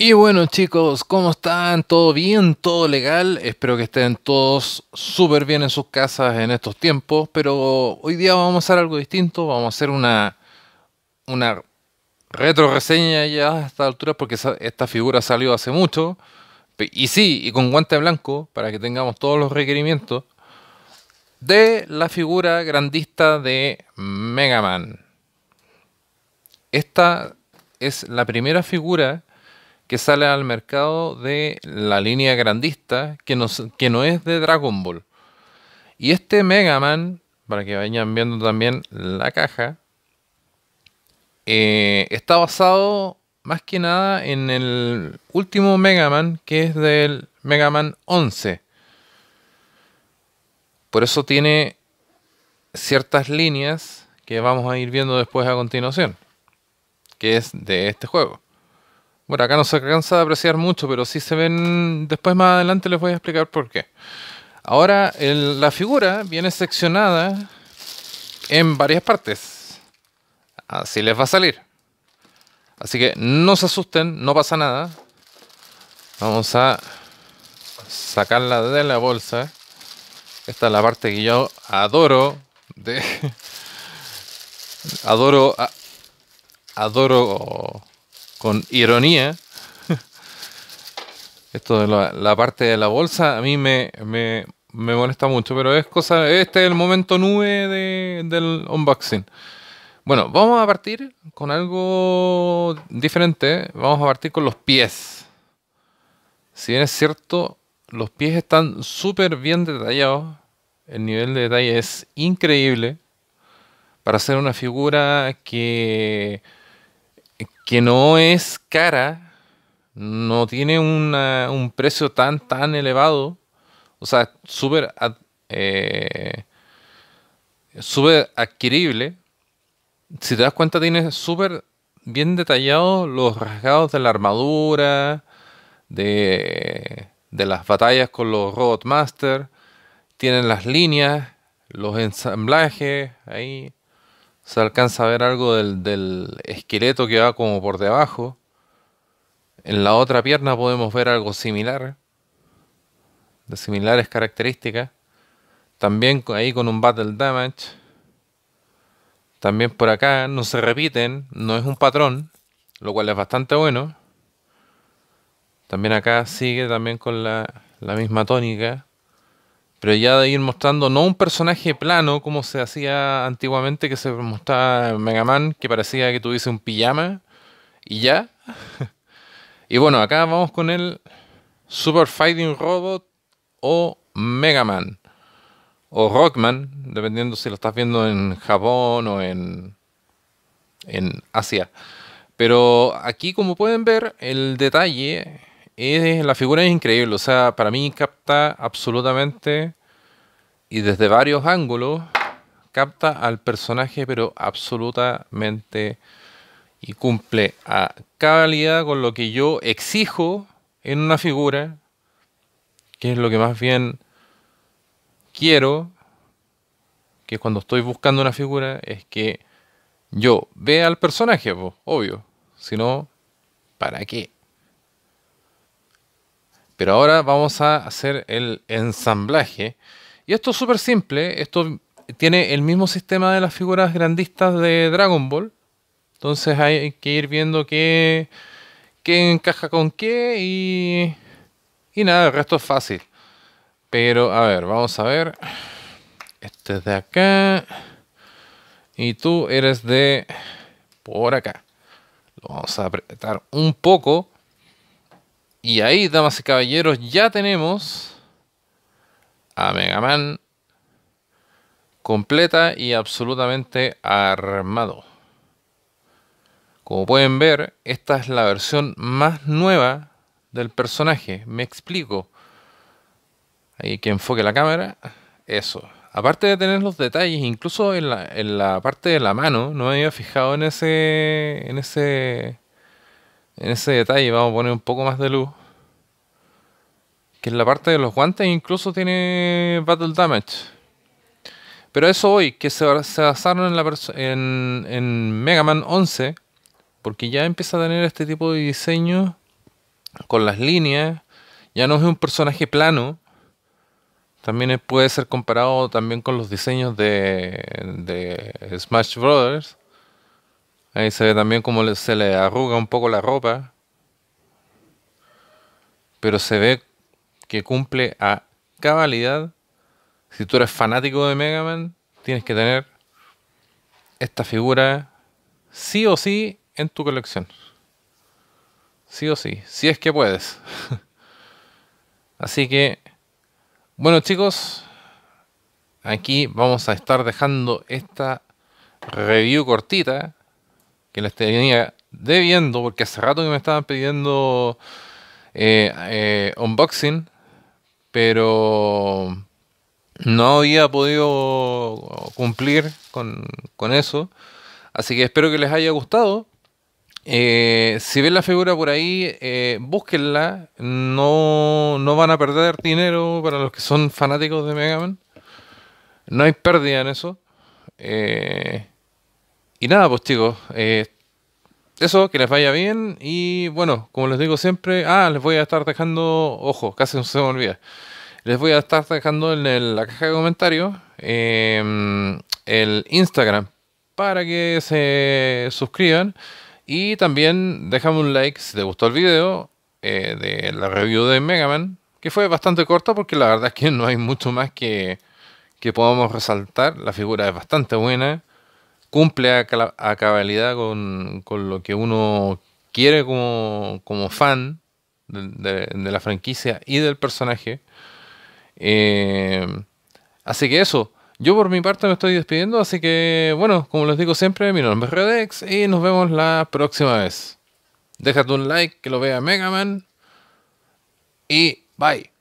Y bueno chicos, ¿cómo están? ¿Todo bien? ¿Todo legal? Espero que estén todos súper bien en sus casas en estos tiempos, pero hoy día vamos a hacer algo distinto, vamos a hacer una, una retro reseña ya a esta altura porque esta figura salió hace mucho, y sí, y con guante blanco para que tengamos todos los requerimientos de la figura grandista de Mega Man. Esta es la primera figura que sale al mercado de la línea grandista, que no, es de Dragon Ball. Y este Mega Man, para que vayan viendo también la caja, eh, está basado más que nada en el último Mega Man, que es del Mega Man 11. Por eso tiene ciertas líneas que vamos a ir viendo después a continuación, que es de este juego. Bueno, acá no se alcanza a apreciar mucho, pero sí se ven. Después más adelante les voy a explicar por qué. Ahora, la figura viene seccionada en varias partes. Así les va a salir. Así que no se asusten, no pasa nada. Vamos a sacarla de la bolsa. Esta es la parte que yo adoro de... adoro... adoro con ironía, esto de la, parte de la bolsa a mí me, molesta mucho, pero es cosa, este es el momento nube del unboxing. Bueno, vamos a partir con algo diferente, ¿eh? vamos a partir con los pies. Si bien es cierto, los pies están súper bien detallados, el nivel de detalle es increíble para hacer una figura que que no es cara, no tiene un precio tan, tan elevado, o sea, súper eh, súper adquirible. Si te das cuenta, tiene súper bien detallados los rasgados de la armadura, de, las batallas con los Robot Master. Tienen las líneas, los ensamblajes ahí. Se alcanza a ver algo del, esqueleto que va como por debajo. En la otra pierna podemos ver algo similar, de similares características. También ahí con un battle damage. También por acá no se repiten, no es un patrón, lo cual es bastante bueno. También acá sigue también con la misma tónica pero ya de ir mostrando no un personaje plano como se hacía antiguamente que se mostraba en Mega Man, que parecía que tuviese un pijama y ya. y bueno, acá vamos con el Super Fighting Robot o Mega Man o Rockman, dependiendo si lo estás viendo en Japón o en en Asia. Pero aquí como pueden ver, el detalle la figura es increíble, o sea, para mí capta absolutamente y desde varios ángulos capta al personaje, pero absolutamente y cumple a cabalidad con lo que yo exijo en una figura, que es lo que más bien quiero, que cuando estoy buscando una figura, es que yo vea al personaje, obvio, si no, ¿para qué? Pero ahora vamos a hacer el ensamblaje. Y esto es súper simple. Esto tiene el mismo sistema de las figuras grandistas de Dragon Ball. Entonces hay que ir viendo qué, qué encaja con qué y, y nada, el resto es fácil. Pero a ver, vamos a ver. Este es de acá. Y tú eres de por acá. Lo vamos a apretar un poco y ahí, damas y caballeros, ya tenemos a Mega Man completa y absolutamente armado. Como pueden ver, esta es la versión más nueva del personaje. Me explico. Ahí que enfoque la cámara. Eso. Aparte de tener los detalles, incluso en la, en la parte de la mano, no me había fijado en ese, en ese en ese detalle vamos a poner un poco más de luz. Que en la parte de los guantes incluso tiene Battle Damage. Pero eso hoy, que se, basaron en, la en, en Mega Man 11, porque ya empieza a tener este tipo de diseño con las líneas, ya no es un personaje plano, también puede ser comparado también con los diseños de, de Smash Brothers, Ahí se ve también como se le arruga un poco la ropa. Pero se ve que cumple a cabalidad. Si tú eres fanático de Mega Man, tienes que tener esta figura sí o sí en tu colección. Sí o sí, si es que puedes. Así que, bueno chicos, aquí vamos a estar dejando esta review cortita que les tenía debiendo, porque hace rato que me estaban pidiendo eh, eh, unboxing, pero no había podido cumplir con, eso. Así que espero que les haya gustado. Eh, si ven la figura por ahí, búsquenla. No, no van a perder dinero para los que son fanáticos de Mega Man. No hay pérdida en eso. Eh, y nada, pues chicos, eh, eso, que les vaya bien. Y bueno, como les digo siempre, ah, les voy a estar dejando, ojo, casi se me olvida. Les voy a estar dejando en la caja de comentarios em, el Instagram para que se suscriban. Y también déjame un like si te gustó el video eh, de la review de Mega Man, que fue bastante corta porque la verdad es que no hay mucho más que, que podamos resaltar. La figura es bastante buena cumple a, cabalidad con, lo que uno quiere como, fan de, la franquicia y del personaje. Eh, así que eso, yo por mi parte me estoy despidiendo, así que bueno, como les digo siempre, mi nombre es Redex y nos vemos la próxima vez. Déjate un like, que lo vea Mega Man y bye.